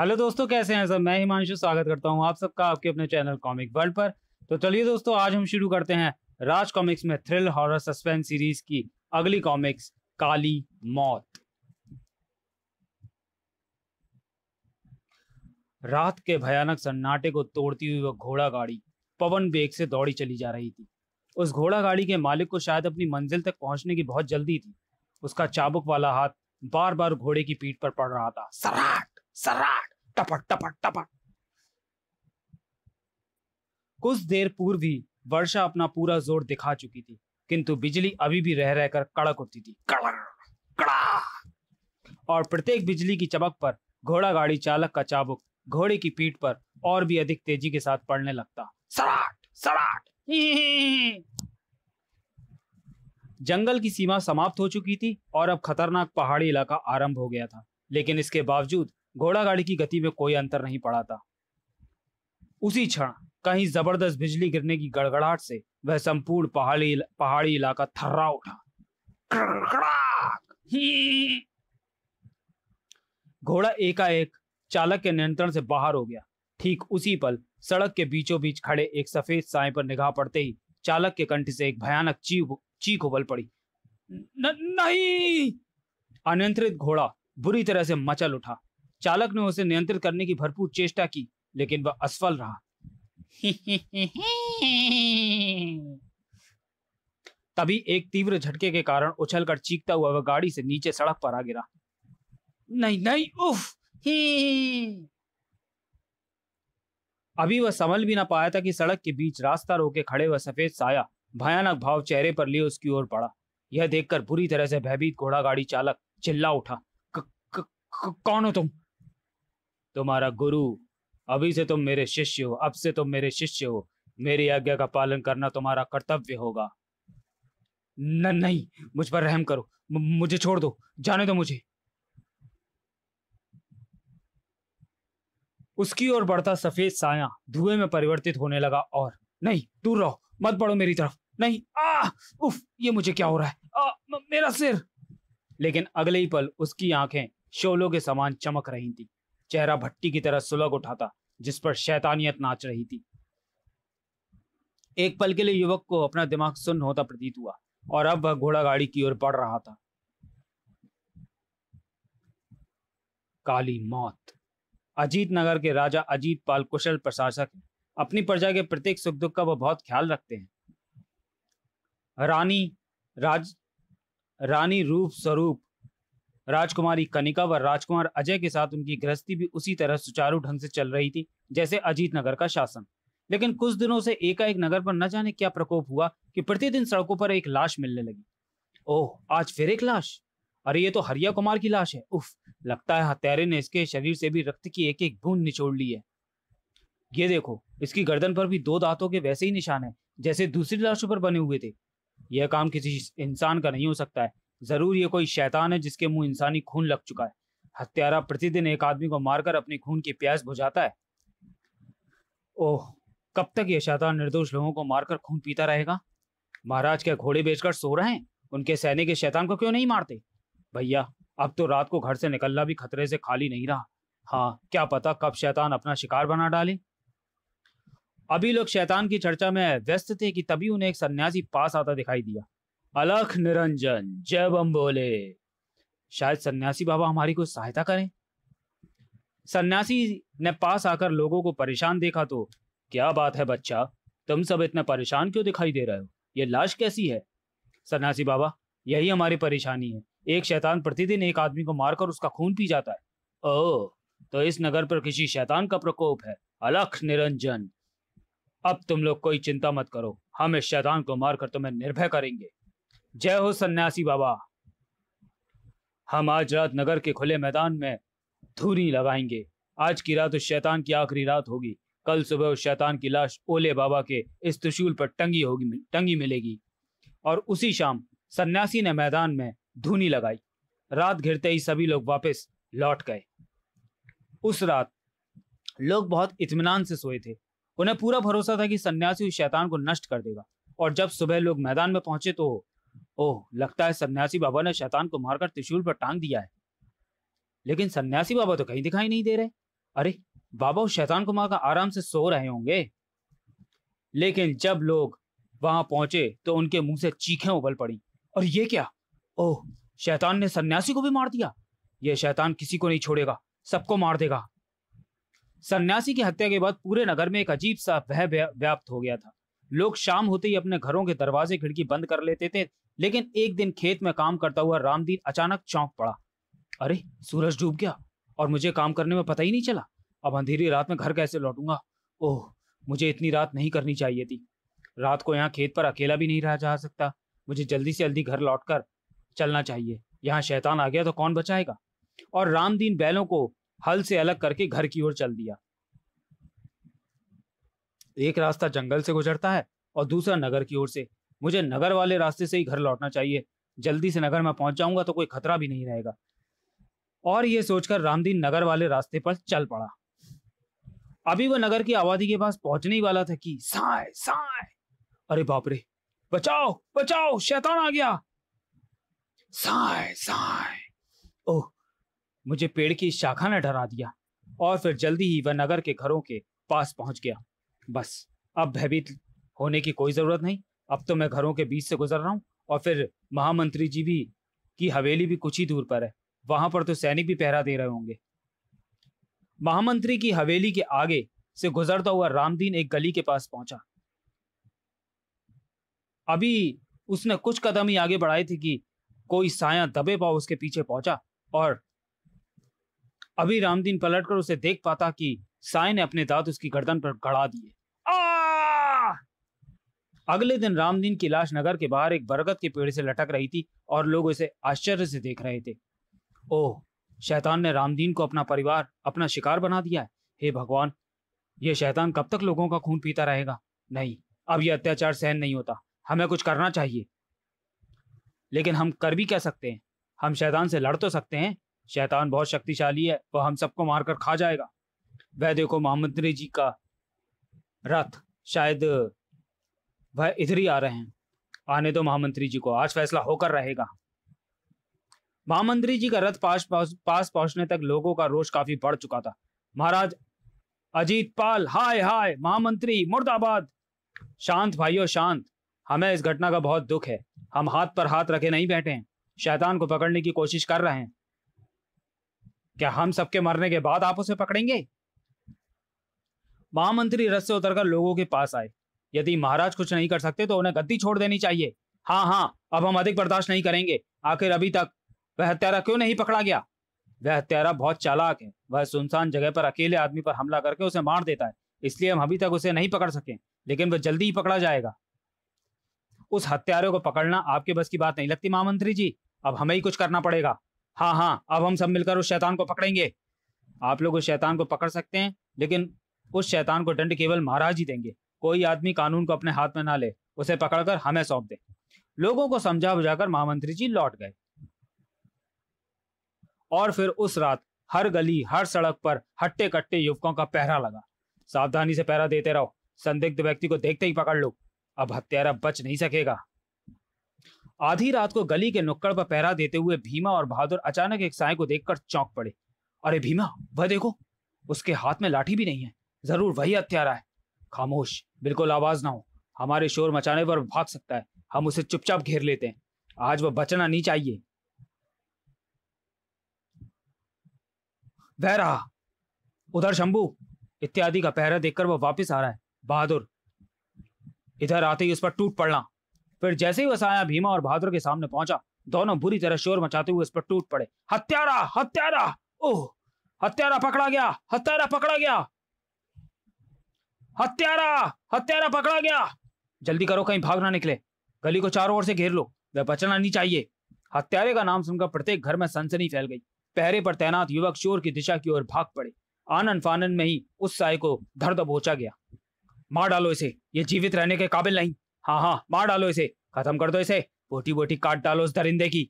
hello दोस्तों कैसे हैं सब मैं हिमांशु स्वागत करता हूं आप सबका आपके अपने चैनल कॉमिक वर्ल्ड पर तो चलिए दोस्तों आज हम शुरू करते हैं राज कॉमिक्स में थ्रिल हॉरर सस्पेंस सीरीज की अगली कॉमिक्स काली मौत रात के भयानक सन्नाटे को तोड़ती हुई वह घोड़ा गाड़ी पवन बेग से दौड़ी चली जा रही थी उस घोड़ा गाड़ी के मालिक को शायद अपनी मंजिल तक पहुंचने की बहुत जल्दी थी उसका चाबुक वाला हाथ बार बार घोड़े की पीठ पर पड़ रहा था सराट सराट टपक टपक टपक कुछ देर पूर्व ही वर्षा अपना पूरा जोर दिखा चुकी थी किंतु बिजली अभी भी रह रहकर कड़क उठती थी कड़क कड़ा और प्रत्येक बिजली की चमक पर घोड़ा गाड़ी चालक का चाबुक घोड़े की पीठ पर और भी अधिक तेजी के साथ पड़ने लगता सराट सराट जंगल की सीमा समाप्त हो चुकी थी और अब खतरनाक पहाड़ी इलाका आरंभ हो गया था लेकिन इसके बावजूद घोड़ा गाड़ी की गति में कोई अंतर नहीं पड़ा था उसी क्षण कहीं जबरदस्त बिजली गिरने की गड़गड़ाहट से वह संपूर्ण पहाड़ी पहाड़ी इलाका थर्रा उठा घोड़ा एकाएक चालक के नियंत्रण से बाहर हो गया ठीक उसी पल सड़क के बीचों बीच खड़े एक सफेद साय पर निगाह पड़ते ही चालक के कंठ से एक भयानक चीख चीख उबल पड़ी न, नहीं अनियंत्रित घोड़ा बुरी तरह से मचल उठा चालक ने उसे नियंत्रित करने की भरपूर चेष्टा की लेकिन वह असफल रहा तभी एक तीव्र झटके के कारण उछलकर चीखता हुआ वह गाड़ी से नीचे सड़क पर आ गिरा नहीं नहीं उफ अभी वह संभल भी ना पाया था कि सड़क के बीच रास्ता रोके खड़े वह सफेद साया भयानक भाव चेहरे पर लिए उसकी ओर पड़ा यह देखकर बुरी तरह से भयभीत घोड़ा गाड़ी चालक चिल्ला उठा कौन हो तुम तुम्हारा गुरु अभी से तुम मेरे शिष्य हो अब से तुम मेरे शिष्य हो मेरी आज्ञा का पालन करना तुम्हारा कर्तव्य होगा न नहीं मुझ पर रहम करो मुझे छोड़ दो जाने दो मुझे उसकी ओर बढ़ता सफेद साया धुएं में परिवर्तित होने लगा और नहीं दूर रहो मत पड़ो मेरी तरफ नहीं आ उफ ये मुझे क्या हो रहा है आ, म, मेरा सिर लेकिन अगले ही पल उसकी आंखें शोलों के समान चमक रही थी चेहरा भट्टी की तरह सुलग उठा था जिस पर शैतानियत नाच रही थी एक पल के लिए युवक को अपना दिमाग सुन्न होता प्रतीत हुआ और अब वह घोड़ा गाड़ी की ओर बढ़ रहा था काली मौत अजीत नगर के राजा अजीत पाल कुशल प्रशासक अपनी प्रजा के प्रत्येक सुख दुख का वह बहुत ख्याल रखते हैं रानी राज रानी रूप स्वरूप राजकुमारी कनिका व राजकुमार अजय के साथ उनकी गृहस्थी भी उसी तरह सुचारू ढंग से चल रही थी जैसे अजीत नगर का शासन लेकिन कुछ दिनों से एकाएक नगर पर न जाने क्या प्रकोप हुआ कि प्रतिदिन सड़कों पर एक लाश मिलने लगी ओह आज फिर एक लाश अरे ये तो हरिया कुमार की लाश है उफ लगता है हत्यारे ने इसके शरीर से भी रक्त की एक एक बूंद निचोड़ ली है ये देखो इसकी गर्दन पर भी दो दांतों के वैसे ही निशान है जैसे दूसरी लाशों पर बने हुए थे यह काम किसी इंसान का नहीं हो सकता है जरूर ये कोई शैतान है जिसके मुंह इंसानी खून लग चुका है हत्यारा प्रतिदिन एक आदमी को मारकर अपने खून की प्यास बुझाता है ओह कब तक यह शैतान निर्दोष लोगों को मारकर खून पीता रहेगा महाराज क्या घोड़े बेचकर सो रहे हैं उनके सैनिक इस शैतान को क्यों नहीं मारते भैया अब तो रात को घर से निकलना भी खतरे से खाली नहीं रहा हाँ क्या पता कब शैतान अपना शिकार बना डाले अभी लोग शैतान की चर्चा में व्यस्त थे कि तभी उन्हें एक सन्यासी पास आता दिखाई दिया अलख निरंजन जय बम बोले शायद सन्यासी बाबा हमारी कुछ सहायता करें सन्यासी ने पास आकर लोगों को परेशान देखा तो क्या बात है बच्चा तुम सब इतने परेशान क्यों दिखाई दे रहे हो ये लाश कैसी है सन्यासी बाबा यही हमारी परेशानी है एक शैतान प्रतिदिन एक आदमी को मारकर उसका खून पी जाता है ओ तो इस नगर पर किसी शैतान का प्रकोप है अलख निरंजन अब तुम लोग कोई चिंता मत करो हम इस शैतान को मारकर तुम्हें निर्भय करेंगे जय हो सन्यासी बाबा हम आज रात नगर के खुले मैदान में धूनी लगाएंगे आज की रात उस शैतान की आखिरी रात होगी कल सुबह उस शैतान की लाश ओले बाबा के इस त्रिशूल पर टंगी होगी टंगी मिलेगी और उसी शाम सन्यासी ने मैदान में धूनी लगाई रात घिरते ही सभी लोग वापस लौट गए उस रात लोग बहुत इतमान से सोए थे उन्हें पूरा भरोसा था कि सन्यासी उस शैतान को नष्ट कर देगा और जब सुबह लोग मैदान में पहुंचे तो ओह लगता है सन्यासी बाबा ने शैतान को मारकर त्रिशूल पर टांग दिया है लेकिन सन्यासी बाबा तो कहीं दिखाई नहीं दे रहे अरे बाबा उस शैतान को मारकर आराम से सो रहे होंगे लेकिन जब लोग वहां पहुंचे तो उनके मुंह से चीखें उबल पड़ी और ये क्या ओह शैतान ने सन्यासी को भी मार दिया ये शैतान किसी को नहीं छोड़ेगा सबको मार देगा सन्यासी की हत्या के बाद पूरे नगर में एक अजीब सा वह व्याप्त हो गया था लोग शाम होते ही अपने घरों के दरवाजे खिड़की बंद कर लेते थे लेकिन एक दिन खेत में काम करता हुआ रामदीन अचानक चौंक पड़ा अरे सूरज डूब गया और मुझे काम करने में पता ही नहीं चला अब अंधेरी रात में घर कैसे लौटूंगा ओह मुझे इतनी रात नहीं करनी चाहिए थी रात को यहाँ खेत पर अकेला भी नहीं रहा जा सकता मुझे जल्दी से जल्दी घर कर चलना चाहिए यहाँ शैतान आ गया तो कौन बचाएगा और रामदीन बैलों को हल से अलग करके घर की ओर चल दिया एक रास्ता जंगल से गुजरता है और दूसरा नगर की ओर से मुझे नगर वाले रास्ते से ही घर लौटना चाहिए जल्दी से नगर में पहुंच जाऊंगा तो कोई खतरा भी नहीं रहेगा और ये सोचकर रामदीन नगर वाले रास्ते पर चल पड़ा अभी वह नगर की आबादी के पास पहुंचने ही वाला था कि साय साय अरे बापरे बचाओ बचाओ शैतान आ गया साय साय ओह मुझे पेड़ की शाखा ने डरा दिया और फिर जल्दी ही वह नगर के घरों के पास पहुंच गया बस अब भयभीत होने की कोई जरूरत नहीं अब तो मैं घरों के बीच से गुजर रहा हूँ और फिर महामंत्री जी भी की हवेली भी कुछ ही दूर पर है वहां पर तो सैनिक भी पहरा दे रहे होंगे महामंत्री की हवेली के आगे से गुजरता हुआ रामदीन एक गली के पास पहुंचा अभी उसने कुछ कदम ही आगे बढ़ाए थे कि कोई साया दबे पाओ उसके पीछे पहुंचा और अभी रामदीन पलटकर उसे देख पाता कि साय ने अपने दांत उसकी गर्दन पर गड़ा दिए अगले दिन रामदीन की लाश नगर के बाहर एक बरगद के पेड़ से लटक रही थी और लोग इसे आश्चर्य से देख रहे थे ओह शैतान ने रामदीन को अपना परिवार अपना शिकार बना दिया है हे भगवान ये शैतान कब तक लोगों का खून पीता रहेगा नहीं अब यह अत्याचार सहन नहीं होता हमें कुछ करना चाहिए लेकिन हम कर भी कह सकते हैं हम शैतान से लड़ तो सकते हैं शैतान बहुत शक्तिशाली है वह हम सबको मारकर खा जाएगा वह देखो मोहम्मद जी का रथ शायद वह इधर ही आ रहे हैं आने दो महामंत्री जी को आज फैसला होकर रहेगा महामंत्री जी का रथ पास पास पहुंचने तक लोगों का रोष काफी बढ़ चुका था महाराज अजीत पाल हाय हाय महामंत्री मुर्दाबाद शांत भाइयों शांत हमें इस घटना का बहुत दुख है हम हाथ पर हाथ रखे नहीं बैठे हैं शैतान को पकड़ने की कोशिश कर रहे हैं क्या हम सबके मरने के बाद आप उसे पकड़ेंगे महामंत्री रथ से उतरकर लोगों के पास आए यदि महाराज कुछ नहीं कर सकते तो उन्हें गद्दी छोड़ देनी चाहिए हाँ हाँ अब हम अधिक बर्दाश्त नहीं करेंगे आखिर अभी तक वह हत्यारा क्यों नहीं पकड़ा गया वह हत्यारा बहुत चालाक है वह सुनसान जगह पर अकेले आदमी पर हमला करके उसे मार देता है इसलिए हम अभी तक उसे नहीं पकड़ सके लेकिन वह जल्दी ही पकड़ा जाएगा उस हत्यारे को पकड़ना आपके बस की बात नहीं लगती महामंत्री जी अब हमें ही कुछ करना पड़ेगा हाँ हाँ अब हम सब मिलकर उस शैतान को पकड़ेंगे आप लोग उस शैतान को पकड़ सकते हैं लेकिन उस शैतान को दंड केवल महाराज ही देंगे कोई आदमी कानून को अपने हाथ में ना ले उसे पकड़कर हमें सौंप दे लोगों को समझा बुझाकर महामंत्री जी लौट गए और फिर उस रात हर गली हर सड़क पर हट्टे कट्टे युवकों का पहरा लगा सावधानी से पहरा देते रहो संदिग्ध व्यक्ति को देखते ही पकड़ लो अब हत्यारा बच नहीं सकेगा आधी रात को गली के नुक्कड़ पर पहरा देते हुए भीमा और बहादुर अचानक एक साय को देखकर चौंक पड़े अरे भीमा वह देखो उसके हाथ में लाठी भी नहीं है जरूर वही हत्यारा है खामोश बिल्कुल आवाज ना हो हमारे शोर मचाने पर भाग सकता है हम उसे चुपचाप घेर लेते हैं आज वह बचना नहीं चाहिए वह रहा उधर शंभू इत्यादि का पहरा देखकर वह वापस आ रहा है बहादुर इधर आते ही उस पर टूट पड़ना फिर जैसे ही वह साया भीमा और बहादुर के सामने पहुंचा दोनों बुरी तरह शोर मचाते हुए उस पर टूट पड़े हत्यारा हत्यारा ओह हत्यारा पकड़ा गया हत्यारा पकड़ा गया हत्यारा हत्यारा पकड़ा गया जल्दी करो कहीं भाग ना निकले गली को चारों ओर से घेर लो वह बचना नहीं चाहिए हत्यारे का नाम सुनकर प्रत्येक घर में सनसनी फैल गई पहरे पर तैनात युवक चोर की दिशा की ओर भाग पड़े आनंद फानन में ही उस साय को धर दबोचा गया मार डालो इसे ये जीवित रहने के काबिल नहीं हाँ हाँ मार डालो इसे खत्म कर दो इसे बोटी बोटी काट डालो उस दरिंदे की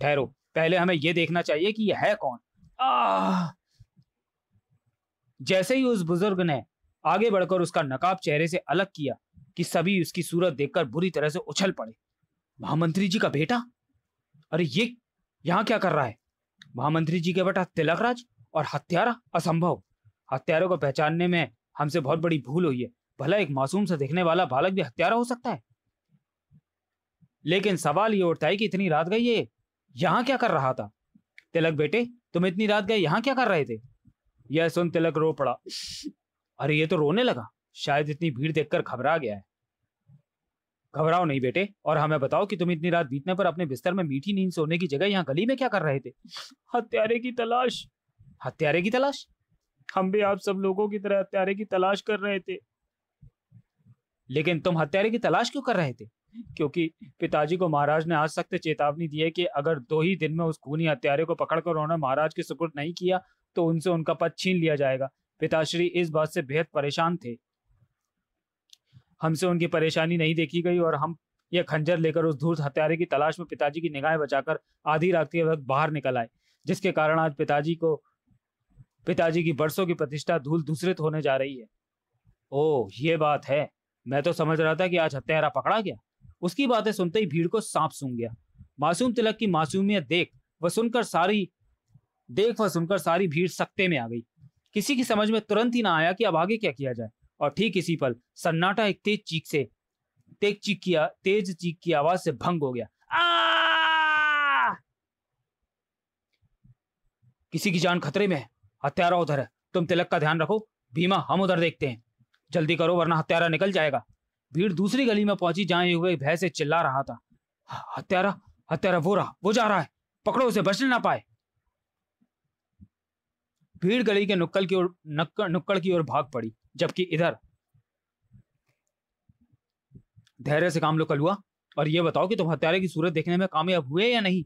ठहरो पहले हमें यह देखना चाहिए कि यह है कौन आ जैसे ही उस बुजुर्ग ने आगे बढ़कर उसका नकाब चेहरे से अलग किया कि सभी उसकी सूरत देखकर बुरी तरह से उछल पड़े महामंत्री जी का बेटा अरे ये यहाँ क्या कर रहा है महामंत्री जी के बेटा तिलकराज और हत्यारा असंभव हत्यारों को पहचानने में हमसे बहुत बड़ी भूल हुई है भला एक मासूम से देखने वाला बालक भी हत्यारा हो सकता है लेकिन सवाल ये उठता है कि इतनी रात गई ये यहाँ क्या कर रहा था तिलक बेटे तुम इतनी रात गए यहाँ क्या कर रहे थे यह सुन तिलक रो पड़ा अरे ये तो रोने लगा शायद इतनी भीड़ देखकर घबरा गया है घबराओ नहीं बेटे और हमें हाँ, बताओ कि तुम इतनी रात बीतने पर अपने बिस्तर में मीठी नींद सोने की जगह यहाँ गली में क्या कर रहे थे हत्यारे की तलाश हत्यारे की तलाश हम भी आप सब लोगों की तरह हत्यारे की तलाश कर रहे थे लेकिन तुम हत्यारे की तलाश क्यों कर रहे थे क्योंकि पिताजी को महाराज ने आज सख्त चेतावनी दी है कि अगर दो ही दिन में उस खूनी हत्यारे को पकड़कर उन्होंने महाराज के सुपुर्द नहीं किया तो उनसे उनका पद छीन लिया जाएगा पिताश्री इस बात से बेहद परेशान थे हमसे उनकी परेशानी नहीं देखी गई और हम यह खंजर लेकर उस धूर्त हत्यारे की तलाश में पिताजी की निगाहें बचाकर आधी रात के वक्त बाहर निकल आए जिसके कारण आज पिताजी को पिताजी की बरसों की प्रतिष्ठा धूल दूसरित होने जा रही है ओ ये बात है मैं तो समझ रहा था कि आज हत्यारा पकड़ा गया उसकी बातें सुनते ही भीड़ को सांप सूंघ गया मासूम तिलक की मासूमियत देख व सुनकर सारी देख व सुनकर सारी भीड़ सख्ते में आ गई किसी की समझ में तुरंत ही ना आया कि अब आगे क्या किया जाए और ठीक इसी पल सन्नाटा एक तेज चीख से तेज चीख की तेज चीख की आवाज से भंग हो गया किसी की जान खतरे में है हत्यारा उधर है तुम तिलक का ध्यान रखो भीमा हम उधर देखते हैं जल्दी करो वरना हत्यारा निकल जाएगा भीड़ दूसरी गली में पहुंची जहां ये हुए भय से चिल्ला रहा था हत्यारा हत्यारा वो रहा वो जा रहा है पकड़ो उसे बचने ना पाए भीड़ गली के नुक्कड़ की ओर नक्कड़ नुक्कड़ की ओर भाग पड़ी जबकि इधर धैर्य से काम लो हुआ और ये बताओ कि तुम हत्यारे की सूरत देखने में कामयाब हुए या नहीं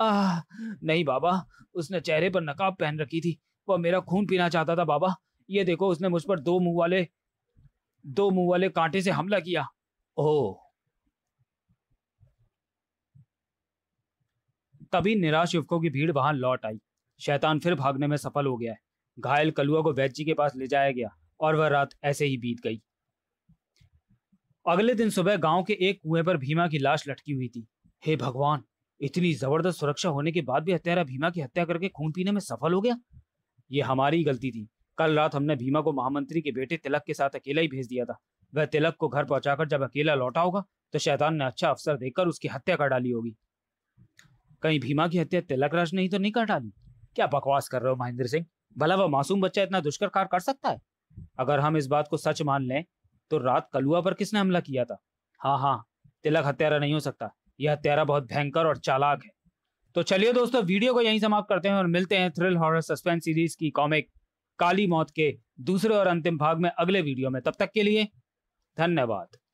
आह नहीं बाबा उसने चेहरे पर नकाब पहन रखी थी वह मेरा खून पीना चाहता था बाबा ये देखो उसने मुझ पर दो मुंह वाले दो मुंह वाले कांटे से हमला किया ओ तभी निराश युवकों की भीड़ वहां लौट आई शैतान फिर भागने में सफल हो गया है घायल कलुआ को वैद्य जी के पास ले जाया गया और वह रात ऐसे ही बीत गई अगले दिन सुबह गांव के एक कुएं पर भीमा की लाश लटकी हुई थी हे भगवान इतनी जबरदस्त सुरक्षा होने के बाद भी हत्यारा भीमा की हत्या करके खून पीने में सफल हो गया ये हमारी गलती थी कल रात हमने भीमा को महामंत्री के बेटे तिलक के साथ अकेला ही भेज दिया था वह तिलक को घर पहुंचाकर जब अकेला लौटा होगा तो शैतान ने अच्छा अवसर देकर उसकी हत्या कर डाली होगी कहीं भीमा की हत्या तिलक राज नहीं तो नहीं कर डाली क्या बकवास कर रहे हो महेंद्र सिंह भला वह मासूम बच्चा इतना दुष्कर कार कर सकता है अगर हम इस बात को सच मान लें तो रात कलुआ पर किसने हमला किया था हाँ हाँ तिलक हत्यारा नहीं हो सकता यह हत्यारा बहुत भयंकर और चालाक है तो चलिए दोस्तों वीडियो को यहीं समाप्त करते हैं और मिलते हैं थ्रिल हॉरर सस्पेंस सीरीज की कॉमिक काली मौत के दूसरे और अंतिम भाग में अगले वीडियो में तब तक के लिए धन्यवाद